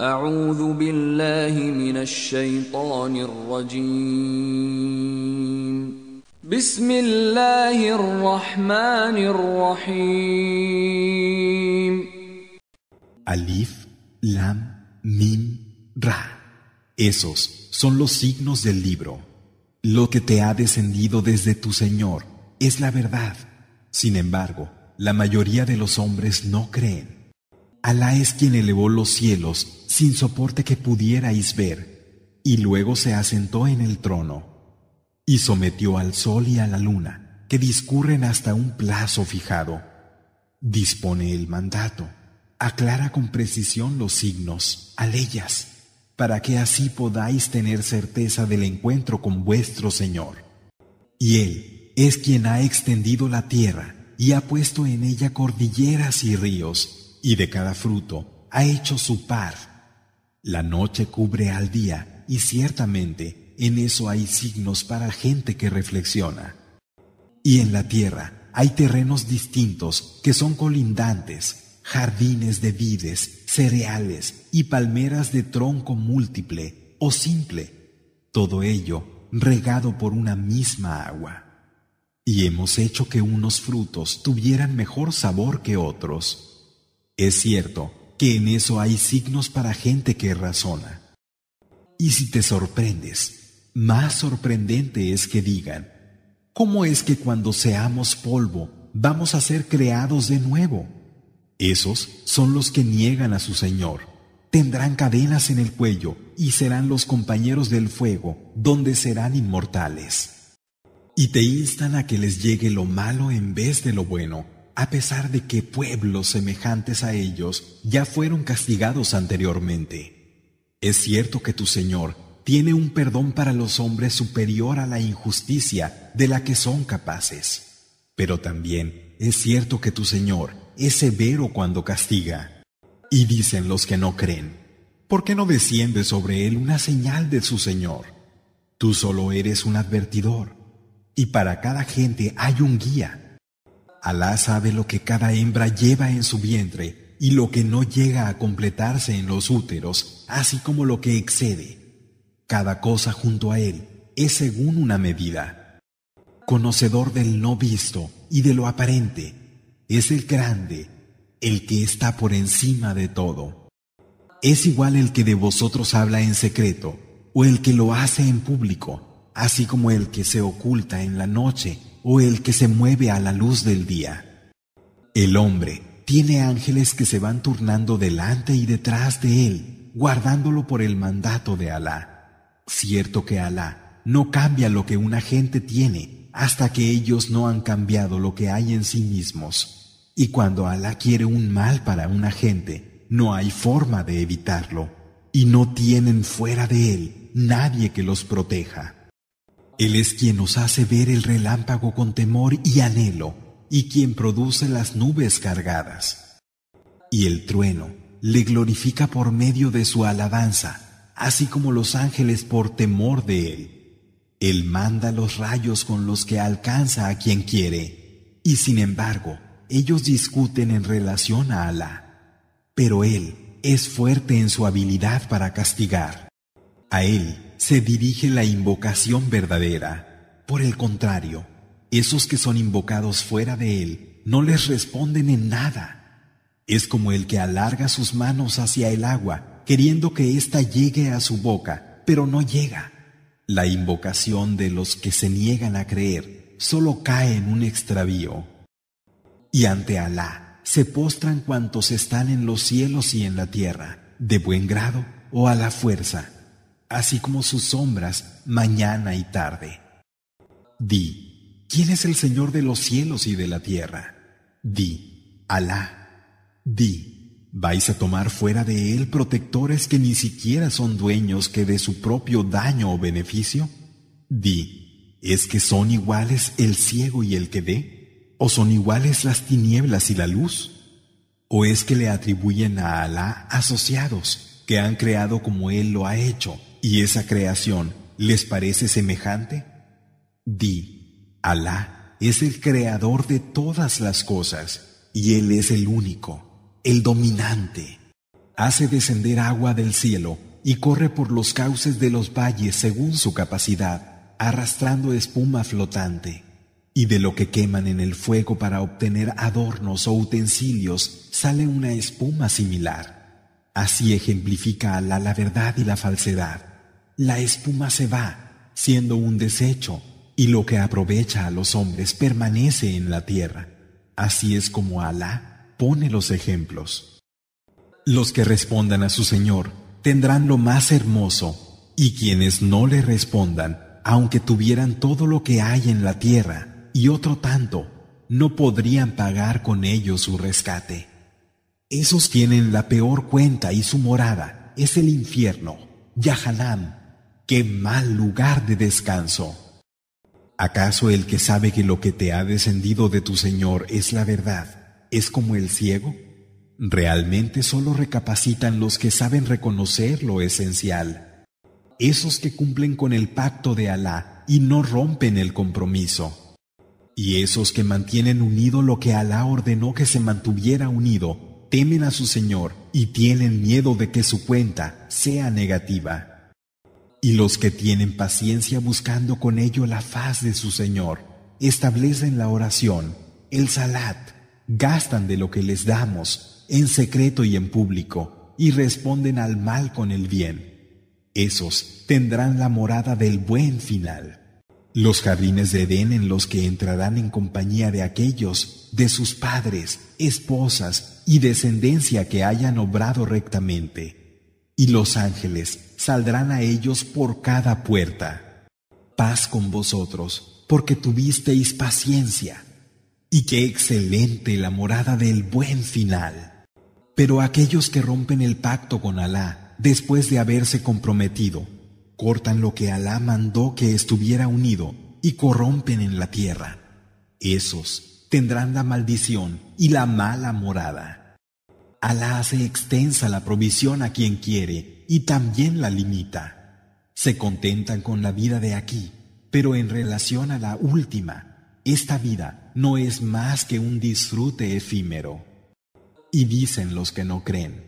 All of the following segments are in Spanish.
أعوذ بالله من الشيطان Alif, Lam, Mim, Ra. Esos son los signos del libro. Lo que te ha descendido desde tu Señor es la verdad. Sin embargo, la mayoría de los hombres no creen. Alá es quien elevó los cielos sin soporte que pudierais ver, y luego se asentó en el trono, y sometió al sol y a la luna, que discurren hasta un plazo fijado. Dispone el mandato, aclara con precisión los signos, ellas, para que así podáis tener certeza del encuentro con vuestro Señor. Y Él es quien ha extendido la tierra y ha puesto en ella cordilleras y ríos, y de cada fruto ha hecho su par. La noche cubre al día y ciertamente en eso hay signos para gente que reflexiona. Y en la tierra hay terrenos distintos que son colindantes, jardines de vides, cereales y palmeras de tronco múltiple o simple, todo ello regado por una misma agua. Y hemos hecho que unos frutos tuvieran mejor sabor que otros. Es cierto que en eso hay signos para gente que razona. Y si te sorprendes, más sorprendente es que digan, ¿cómo es que cuando seamos polvo vamos a ser creados de nuevo? Esos son los que niegan a su Señor. Tendrán cadenas en el cuello y serán los compañeros del fuego, donde serán inmortales. Y te instan a que les llegue lo malo en vez de lo bueno a pesar de que pueblos semejantes a ellos ya fueron castigados anteriormente. Es cierto que tu Señor tiene un perdón para los hombres superior a la injusticia de la que son capaces. Pero también es cierto que tu Señor es severo cuando castiga. Y dicen los que no creen, ¿por qué no desciende sobre él una señal de su Señor? Tú solo eres un advertidor, y para cada gente hay un guía. Alá sabe lo que cada hembra lleva en su vientre y lo que no llega a completarse en los úteros, así como lo que excede. Cada cosa junto a él es según una medida. Conocedor del no visto y de lo aparente, es el grande, el que está por encima de todo. Es igual el que de vosotros habla en secreto o el que lo hace en público, así como el que se oculta en la noche o el que se mueve a la luz del día. El hombre tiene ángeles que se van turnando delante y detrás de él, guardándolo por el mandato de Alá. Cierto que Alá no cambia lo que una gente tiene hasta que ellos no han cambiado lo que hay en sí mismos. Y cuando Alá quiere un mal para una gente, no hay forma de evitarlo, y no tienen fuera de él nadie que los proteja. Él es quien nos hace ver el relámpago con temor y anhelo, y quien produce las nubes cargadas. Y el trueno le glorifica por medio de su alabanza, así como los ángeles por temor de él. Él manda los rayos con los que alcanza a quien quiere, y sin embargo, ellos discuten en relación a Alá. Pero él es fuerte en su habilidad para castigar. A él se dirige la invocación verdadera. Por el contrario, esos que son invocados fuera de él no les responden en nada. Es como el que alarga sus manos hacia el agua, queriendo que ésta llegue a su boca, pero no llega. La invocación de los que se niegan a creer solo cae en un extravío. Y ante Alá se postran cuantos están en los cielos y en la tierra, de buen grado o a la fuerza así como sus sombras mañana y tarde. Di, ¿quién es el Señor de los cielos y de la tierra? Di, Alá. Di, vais a tomar fuera de él protectores que ni siquiera son dueños que de su propio daño o beneficio? Di, ¿es que son iguales el ciego y el que ve? ¿O son iguales las tinieblas y la luz? ¿O es que le atribuyen a Alá asociados que han creado como él lo ha hecho? ¿Y esa creación les parece semejante? Di, Alá es el creador de todas las cosas, y Él es el único, el dominante. Hace descender agua del cielo y corre por los cauces de los valles según su capacidad, arrastrando espuma flotante. Y de lo que queman en el fuego para obtener adornos o utensilios sale una espuma similar. Así ejemplifica Alá la verdad y la falsedad la espuma se va, siendo un desecho, y lo que aprovecha a los hombres permanece en la tierra. Así es como Alá pone los ejemplos. Los que respondan a su Señor tendrán lo más hermoso, y quienes no le respondan, aunque tuvieran todo lo que hay en la tierra y otro tanto, no podrían pagar con ello su rescate. Esos tienen la peor cuenta y su morada es el infierno, Yahanam, qué mal lugar de descanso. ¿Acaso el que sabe que lo que te ha descendido de tu Señor es la verdad es como el ciego? Realmente solo recapacitan los que saben reconocer lo esencial, esos que cumplen con el pacto de Alá y no rompen el compromiso, y esos que mantienen unido lo que Alá ordenó que se mantuviera unido, temen a su Señor y tienen miedo de que su cuenta sea negativa. Y los que tienen paciencia buscando con ello la faz de su Señor, establecen la oración, el salat, gastan de lo que les damos, en secreto y en público, y responden al mal con el bien. Esos tendrán la morada del buen final. Los jardines de Edén en los que entrarán en compañía de aquellos, de sus padres, esposas y descendencia que hayan obrado rectamente y los ángeles saldrán a ellos por cada puerta. Paz con vosotros, porque tuvisteis paciencia. Y qué excelente la morada del buen final. Pero aquellos que rompen el pacto con Alá después de haberse comprometido, cortan lo que Alá mandó que estuviera unido y corrompen en la tierra. Esos tendrán la maldición y la mala morada. Alá hace extensa la provisión a quien quiere y también la limita. Se contentan con la vida de aquí, pero en relación a la última, esta vida no es más que un disfrute efímero. Y dicen los que no creen,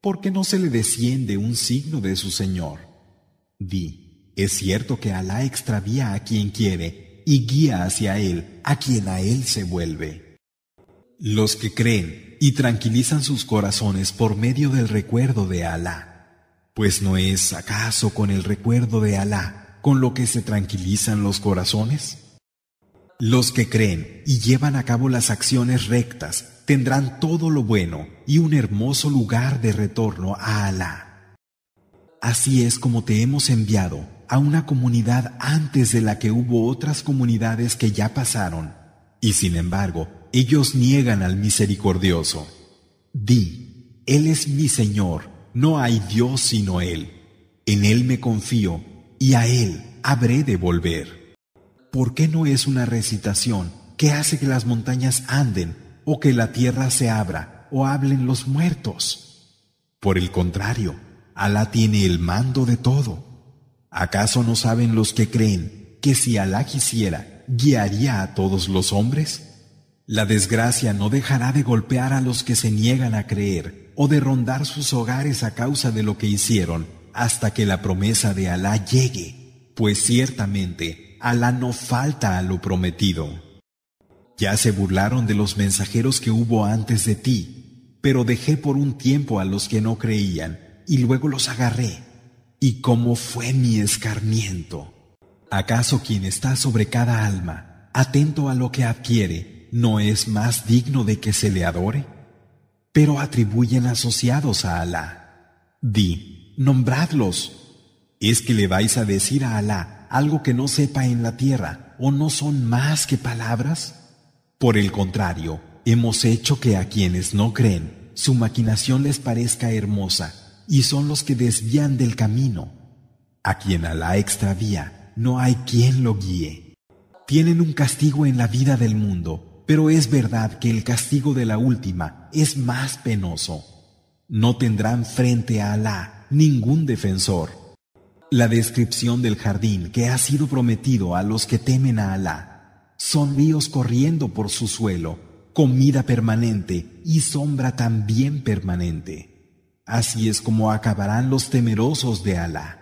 ¿por qué no se le desciende un signo de su Señor? Di, es cierto que Alá extravía a quien quiere y guía hacia él a quien a él se vuelve. Los que creen y tranquilizan sus corazones por medio del recuerdo de Alá. Pues no es acaso con el recuerdo de Alá con lo que se tranquilizan los corazones? Los que creen y llevan a cabo las acciones rectas tendrán todo lo bueno y un hermoso lugar de retorno a Alá. Así es como te hemos enviado a una comunidad antes de la que hubo otras comunidades que ya pasaron, y sin embargo, ellos niegan al misericordioso. Di, Él es mi Señor, no hay Dios sino Él. En Él me confío y a Él habré de volver. ¿Por qué no es una recitación que hace que las montañas anden o que la tierra se abra o hablen los muertos? Por el contrario, Alá tiene el mando de todo. ¿Acaso no saben los que creen que si Alá quisiera, guiaría a todos los hombres? La desgracia no dejará de golpear a los que se niegan a creer o de rondar sus hogares a causa de lo que hicieron hasta que la promesa de Alá llegue, pues ciertamente Alá no falta a lo prometido. Ya se burlaron de los mensajeros que hubo antes de ti, pero dejé por un tiempo a los que no creían y luego los agarré. ¿Y cómo fue mi escarmiento? ¿Acaso quien está sobre cada alma, atento a lo que adquiere, ¿no es más digno de que se le adore? Pero atribuyen asociados a Alá. Di, nombradlos. ¿Es que le vais a decir a Alá algo que no sepa en la tierra o no son más que palabras? Por el contrario, hemos hecho que a quienes no creen, su maquinación les parezca hermosa y son los que desvían del camino. A quien Alá extravía, no hay quien lo guíe. Tienen un castigo en la vida del mundo pero es verdad que el castigo de la última es más penoso. No tendrán frente a Alá ningún defensor. La descripción del jardín que ha sido prometido a los que temen a Alá son ríos corriendo por su suelo, comida permanente y sombra también permanente. Así es como acabarán los temerosos de Alá.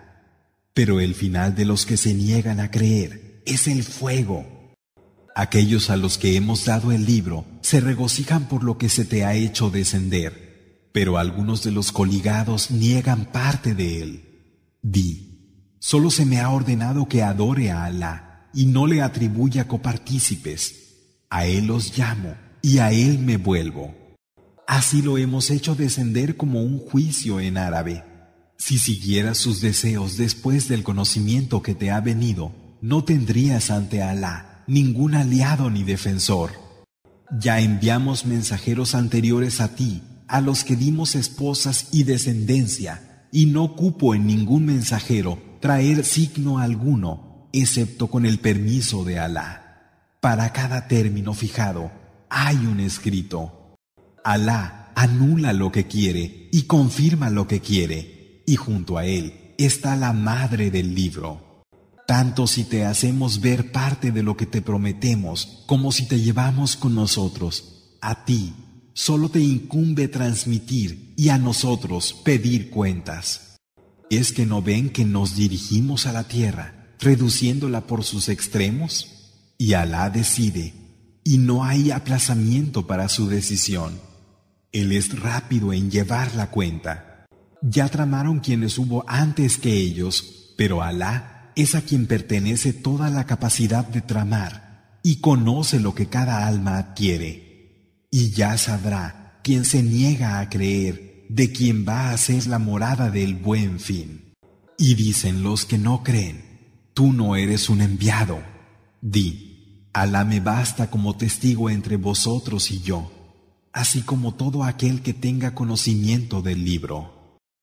Pero el final de los que se niegan a creer es el fuego. Aquellos a los que hemos dado el libro se regocijan por lo que se te ha hecho descender, pero algunos de los coligados niegan parte de él. Di, solo se me ha ordenado que adore a Alá y no le atribuya copartícipes. A él los llamo y a él me vuelvo. Así lo hemos hecho descender como un juicio en árabe. Si siguieras sus deseos después del conocimiento que te ha venido, no tendrías ante Alá ningún aliado ni defensor. Ya enviamos mensajeros anteriores a ti, a los que dimos esposas y descendencia, y no cupo en ningún mensajero traer signo alguno, excepto con el permiso de Alá. Para cada término fijado hay un escrito. Alá anula lo que quiere y confirma lo que quiere, y junto a él está la madre del libro tanto si te hacemos ver parte de lo que te prometemos como si te llevamos con nosotros. A ti solo te incumbe transmitir y a nosotros pedir cuentas. ¿Es que no ven que nos dirigimos a la tierra, reduciéndola por sus extremos? Y Alá decide, y no hay aplazamiento para su decisión. Él es rápido en llevar la cuenta. Ya tramaron quienes hubo antes que ellos, pero Alá es a quien pertenece toda la capacidad de tramar y conoce lo que cada alma adquiere. Y ya sabrá quien se niega a creer de quien va a ser la morada del buen fin. Y dicen los que no creen, tú no eres un enviado. Di, Alá me basta como testigo entre vosotros y yo, así como todo aquel que tenga conocimiento del libro.